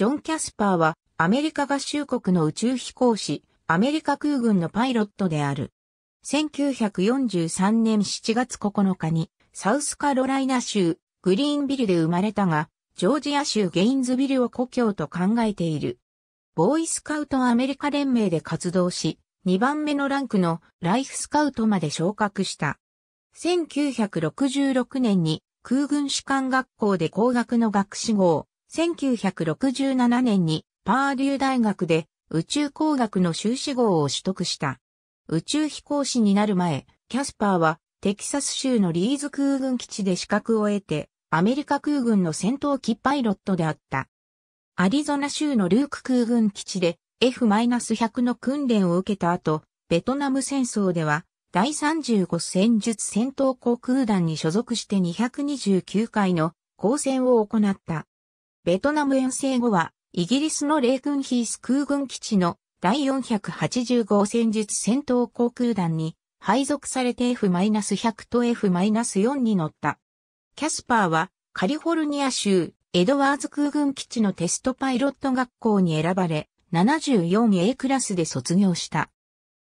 ジョン・キャスパーはアメリカ合衆国の宇宙飛行士、アメリカ空軍のパイロットである。1943年7月9日にサウスカロライナ州グリーンビルで生まれたが、ジョージア州ゲインズビルを故郷と考えている。ボーイスカウトアメリカ連盟で活動し、2番目のランクのライフスカウトまで昇格した。1966年に空軍士官学校で工学の学士号、1967年にパーデュー大学で宇宙工学の修士号を取得した。宇宙飛行士になる前、キャスパーはテキサス州のリーズ空軍基地で資格を得て、アメリカ空軍の戦闘機パイロットであった。アリゾナ州のルーク空軍基地で F-100 の訓練を受けた後、ベトナム戦争では第35戦術戦闘航空団に所属して229回の交戦を行った。ベトナム遠征後は、イギリスの米軍ヒース空軍基地の第485戦術戦闘航空団に配属されて F-100 と F-4 に乗った。キャスパーはカリフォルニア州エドワーズ空軍基地のテストパイロット学校に選ばれ 74A クラスで卒業した。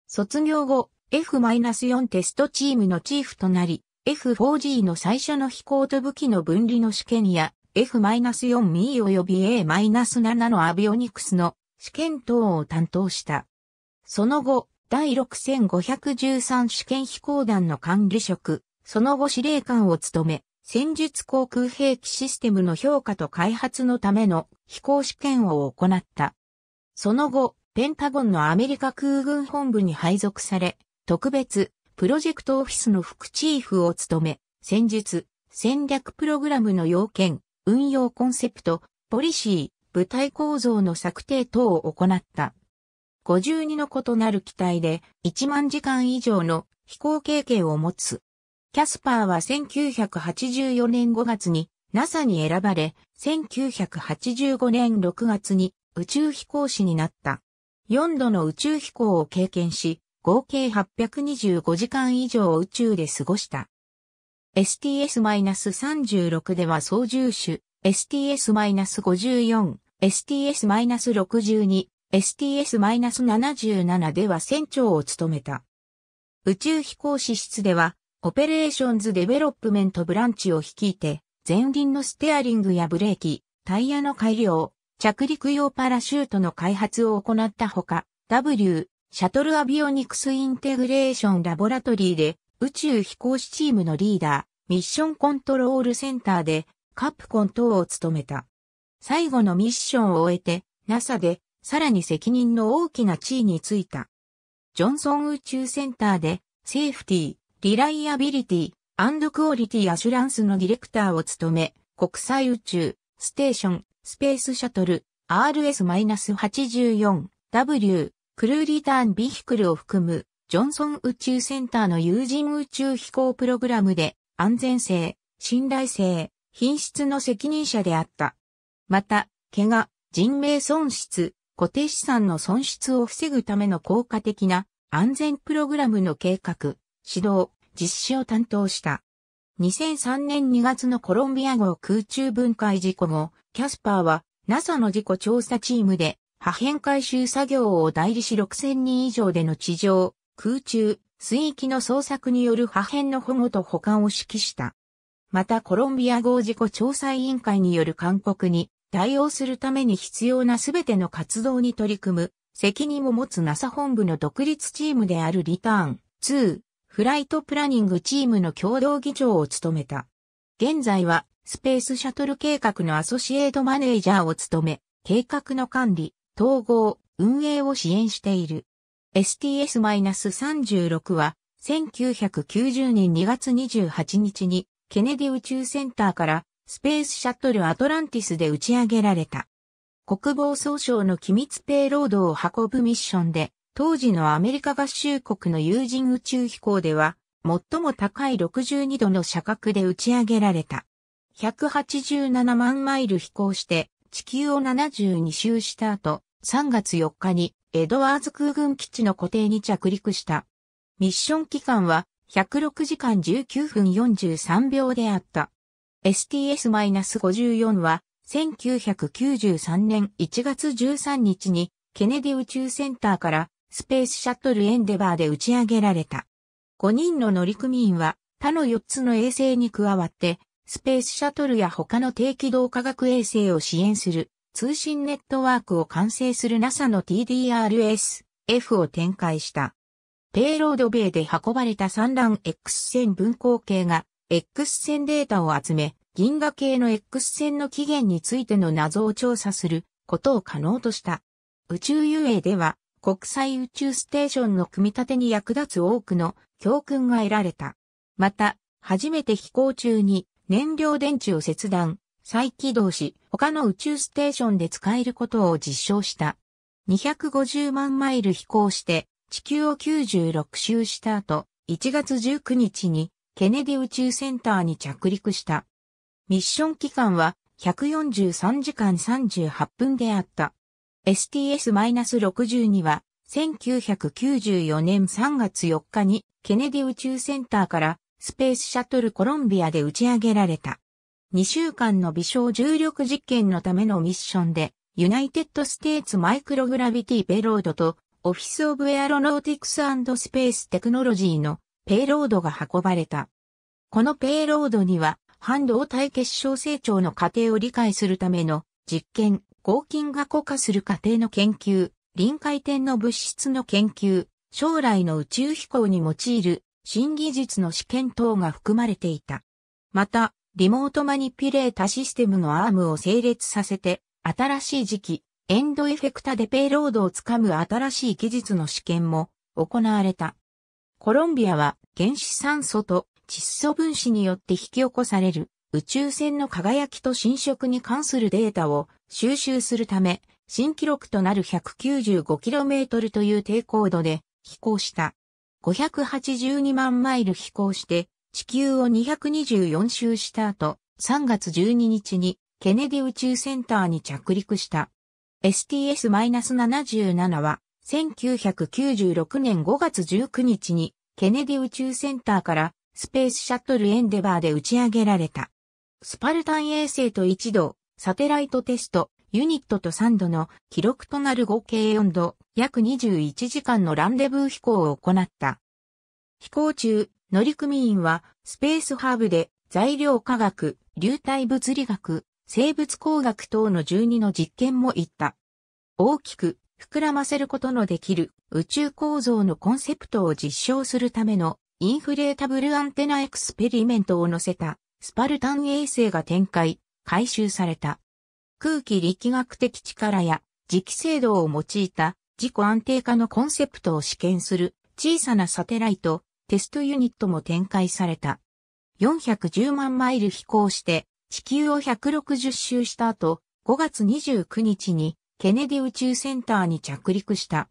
卒業後 F-4 テストチームのチーフとなり F4G の最初の飛行と武器の分離の試験や F-4ME 及び A-7 のアビオニクスの試験等を担当した。その後、第6513試験飛行団の管理職、その後司令官を務め、戦術航空兵器システムの評価と開発のための飛行試験を行った。その後、ペンタゴンのアメリカ空軍本部に配属され、特別、プロジェクトオフィスの副チーフを務め、戦術、戦略プログラムの要件、運用コンセプト、ポリシー、舞台構造の策定等を行った。52の異なる機体で1万時間以上の飛行経験を持つ。キャスパーは1984年5月に NASA に選ばれ、1985年6月に宇宙飛行士になった。4度の宇宙飛行を経験し、合計825時間以上を宇宙で過ごした。STS-36 では操縦手、STS-54、STS-62、STS-77 では船長を務めた。宇宙飛行士室では、オペレーションズデベロップメントブランチを率いて、前輪のステアリングやブレーキ、タイヤの改良、着陸用パラシュートの開発を行ったほか、W、シャトルアビオニクスインテグレーションラボラトリーで、宇宙飛行士チームのリーダー、ミッションコントロールセンターでカプコン等を務めた。最後のミッションを終えて NASA でさらに責任の大きな地位についた。ジョンソン宇宙センターでセーフティー、リライアビリティ、アンドクオリティアシュランスのディレクターを務め、国際宇宙、ステーション、スペースシャトル、RS-84、W、クルーリターンビヒクルを含むジョンソン宇宙センターの有人宇宙飛行プログラムで安全性、信頼性、品質の責任者であった。また、怪我、人命損失、固定資産の損失を防ぐための効果的な安全プログラムの計画、指導、実施を担当した。2003年2月のコロンビア号空中分解事故後、キャスパーは NASA の事故調査チームで破片回収作業を代理し6000人以上での地上、空中、水域の捜索による破片の保護と保管を指揮した。またコロンビア号事故調査委員会による勧告に対応するために必要なすべての活動に取り組む責任を持つ NASA 本部の独立チームであるリターン2フライトプランニングチームの共同議長を務めた。現在はスペースシャトル計画のアソシエイトマネージャーを務め、計画の管理、統合、運営を支援している。STS-36 は1990年2月28日にケネディ宇宙センターからスペースシャトルアトランティスで打ち上げられた。国防総省の機密ペイロードを運ぶミッションで、当時のアメリカ合衆国の有人宇宙飛行では、最も高い62度の射角で打ち上げられた。187万マイル飛行して、地球を72周した後、3月4日にエドワーズ空軍基地の固定に着陸した。ミッション期間は106時間19分43秒であった。STS-54 は1993年1月13日にケネディ宇宙センターからスペースシャトルエンデバーで打ち上げられた。5人の乗組員は他の4つの衛星に加わってスペースシャトルや他の低軌道科学衛星を支援する通信ネットワークを完成する NASA の TDRS-F を展開した。ペイロードイで運ばれた産卵 X 線分光計が X 線データを集め、銀河系の X 線の起源についての謎を調査することを可能とした。宇宙遊泳では国際宇宙ステーションの組み立てに役立つ多くの教訓が得られた。また、初めて飛行中に燃料電池を切断、再起動し、他の宇宙ステーションで使えることを実証した。250万マイル飛行して、地球を96周した後、1月19日に、ケネディ宇宙センターに着陸した。ミッション期間は、143時間38分であった。STS-62 は、1994年3月4日にケネディ宇宙センターからスペースシャトルコロンビアで打ち上げられた。2週間の微小重力実験のためのミッションで、ユナイテッド・ステーツ・マイクログラビティ・ペロードと、オフィス・オブ・エアロノーティクス・スペース・テクノロジーのペイロードが運ばれた。このペイロードには、半導体結晶成長の過程を理解するための実験、合金が固化する過程の研究、臨界点の物質の研究、将来の宇宙飛行に用いる新技術の試験等が含まれていた。また、リモートマニピュレータシステムのアームを整列させて、新しい時期、エンドエフェクタでペイロードをつかむ新しい技術の試験も行われた。コロンビアは原子酸素と窒素分子によって引き起こされる宇宙船の輝きと侵食に関するデータを収集するため、新記録となる 195km という低高度で飛行した。582万マイル飛行して地球を224周した後、3月12日にケネディ宇宙センターに着陸した。STS-77 は1996年5月19日にケネディ宇宙センターからスペースシャトルエンデバーで打ち上げられた。スパルタン衛星と一度、サテライトテスト、ユニットと3度の記録となる合計4度、約21時間のランデブー飛行を行った。飛行中、乗組員は、スペースハーブで、材料科学、流体物理学、生物工学等の12の実験も行った。大きく、膨らませることのできる宇宙構造のコンセプトを実証するためのインフレータブルアンテナエクスペリメントを載せたスパルタン衛星が展開、回収された。空気力学的力や磁気制度を用いた自己安定化のコンセプトを試験する小さなサテライトテストユニットも展開された。410万マイル飛行して、地球を160周した後、5月29日にケネディ宇宙センターに着陸した。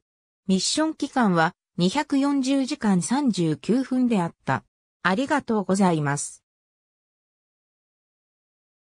ミッション期間は240時間39分であった。ありがとうございます。